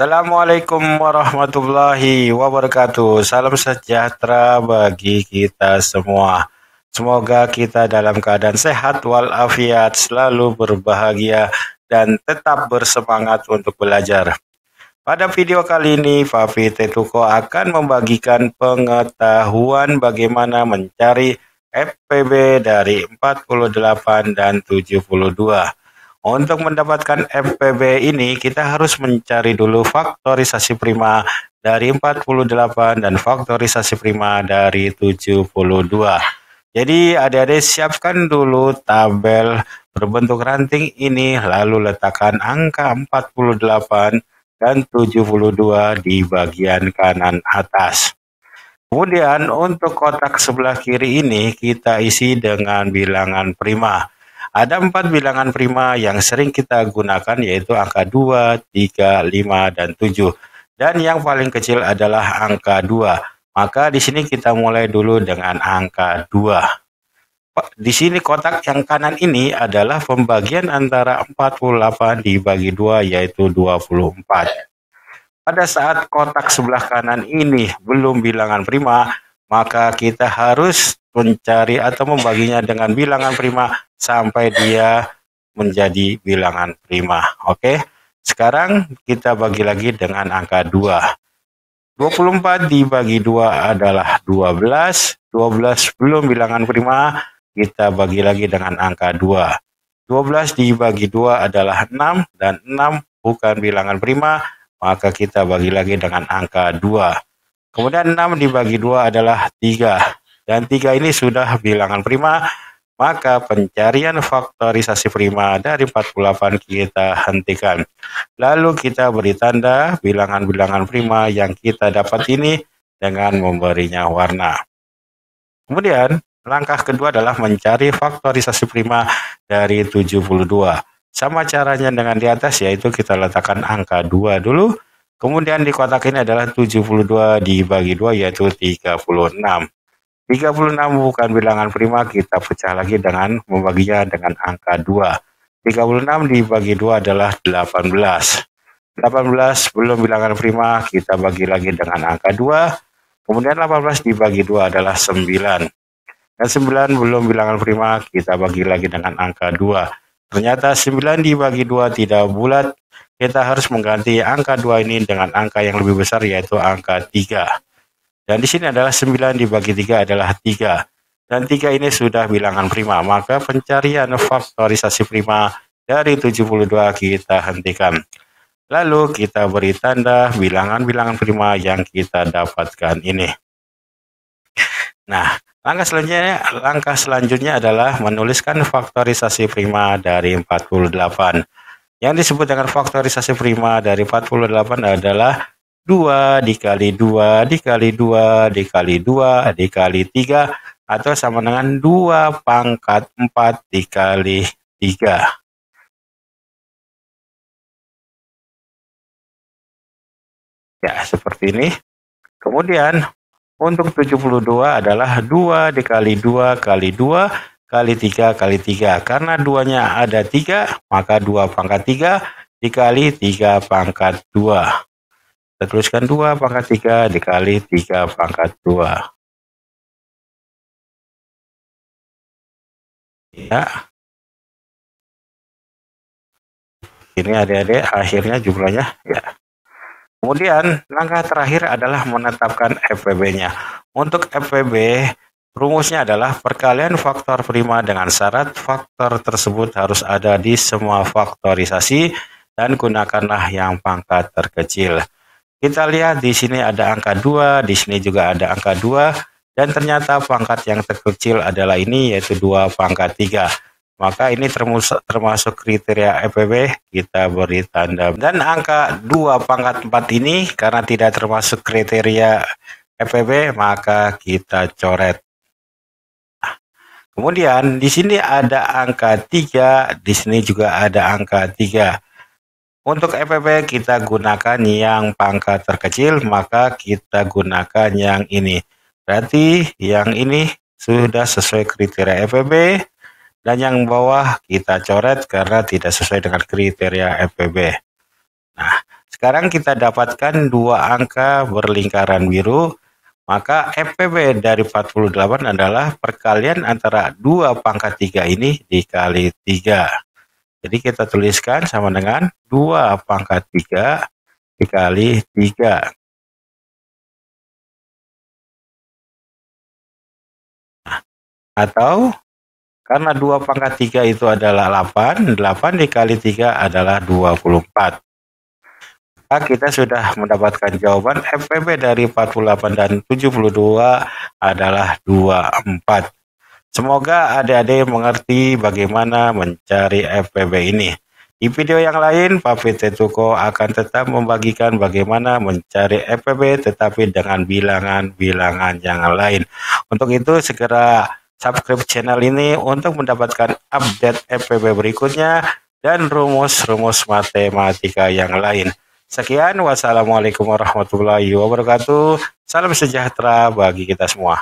Assalamualaikum warahmatullahi wabarakatuh. Salam sejahtera bagi kita semua. Semoga kita dalam keadaan sehat walafiat, selalu berbahagia dan tetap bersemangat untuk belajar. Pada video kali ini, Fafi Tetuko akan membagikan pengetahuan bagaimana mencari FPB dari 48 dan 72. Untuk mendapatkan FPB ini, kita harus mencari dulu faktorisasi prima dari 48 dan faktorisasi prima dari 72. Jadi adik-adik siapkan dulu tabel berbentuk ranting ini, lalu letakkan angka 48 dan 72 di bagian kanan atas. Kemudian untuk kotak sebelah kiri ini kita isi dengan bilangan prima. Ada empat bilangan prima yang sering kita gunakan yaitu angka 2, 3, 5, dan 7. Dan yang paling kecil adalah angka 2. Maka di sini kita mulai dulu dengan angka 2. Di sini kotak yang kanan ini adalah pembagian antara 48 dibagi 2 yaitu 24. Pada saat kotak sebelah kanan ini belum bilangan prima, maka kita harus mencari atau membaginya dengan bilangan prima sampai dia menjadi bilangan prima. Oke. Sekarang kita bagi lagi dengan angka 2. 24 dibagi 2 adalah 12. 12 belum bilangan prima, kita bagi lagi dengan angka 2. 12 dibagi 2 adalah 6 dan 6 bukan bilangan prima, maka kita bagi lagi dengan angka 2. Kemudian 6 dibagi 2 adalah 3 dan tiga ini sudah bilangan prima, maka pencarian faktorisasi prima dari 48 kita hentikan. Lalu kita beri tanda bilangan-bilangan prima yang kita dapat ini dengan memberinya warna. Kemudian, langkah kedua adalah mencari faktorisasi prima dari 72. Sama caranya dengan di atas, yaitu kita letakkan angka 2 dulu, kemudian di kotak ini adalah 72 dibagi 2, yaitu 36. 36 bukan bilangan prima, kita pecah lagi dengan membaginya dengan angka 2. 36 dibagi 2 adalah 18. 18 belum bilangan prima, kita bagi lagi dengan angka 2. Kemudian 18 dibagi 2 adalah 9. Dan 9 belum bilangan prima, kita bagi lagi dengan angka 2. Ternyata 9 dibagi 2 tidak bulat, kita harus mengganti angka 2 ini dengan angka yang lebih besar yaitu angka 3. Dan di sini adalah 9 dibagi 3 adalah 3. Dan 3 ini sudah bilangan prima, maka pencarian faktorisasi prima dari 72 kita hentikan. Lalu kita beri tanda bilangan-bilangan prima yang kita dapatkan ini. Nah, langkah selanjutnya langkah selanjutnya adalah menuliskan faktorisasi prima dari 48. Yang disebut dengan faktorisasi prima dari 48 adalah 2 dikali 2 dikali 2 dikali 2 dikali 3 atau sama dengan 2 pangkat 4 dikali 3. Ya, seperti ini. Kemudian untuk 72 adalah 2 dikali 2 kali 2 kali 3 kali 3. Karena 2-nya ada 3, maka 2 pangkat 3 dikali 3 pangkat 2. Kita tuliskan 2 pangkat 3 dikali 3 pangkat 2. Ya. Ini adik-adik akhirnya jumlahnya ya. Kemudian langkah terakhir adalah menetapkan FPB-nya. Untuk FPB Rumusnya adalah perkalian faktor prima dengan syarat faktor tersebut harus ada di semua faktorisasi dan gunakanlah yang pangkat terkecil. Kita lihat di sini ada angka 2, di sini juga ada angka 2, dan ternyata pangkat yang terkecil adalah ini yaitu 2 pangkat 3 maka ini termasuk kriteria FPB, kita beri tanda dan angka 2 pangkat 4 ini karena tidak termasuk kriteria FPB, maka kita coret kemudian di sini ada angka 3 di sini juga ada angka 3 untuk FPP kita gunakan yang pangkat terkecil, maka kita gunakan yang ini. Berarti yang ini sudah sesuai kriteria FPP dan yang bawah kita coret karena tidak sesuai dengan kriteria FPP. Nah, sekarang kita dapatkan dua angka berlingkaran biru, maka FPP dari 48 adalah perkalian antara dua pangkat tiga ini dikali tiga. Jadi kita tuliskan sama dengan 2 pangkat 3 dikali 3. atau karena 2 pangkat 3 itu adalah 8, 8 dikali 3 adalah 24. Maka kita sudah mendapatkan jawaban FPP dari 48 dan 72 adalah 24. Semoga adik-adik mengerti bagaimana mencari FPB ini. Di video yang lain, Pak Papi Tuko akan tetap membagikan bagaimana mencari FPB tetapi dengan bilangan-bilangan yang lain. Untuk itu, segera subscribe channel ini untuk mendapatkan update FPB berikutnya dan rumus-rumus matematika yang lain. Sekian, wassalamualaikum warahmatullahi wabarakatuh. Salam sejahtera bagi kita semua.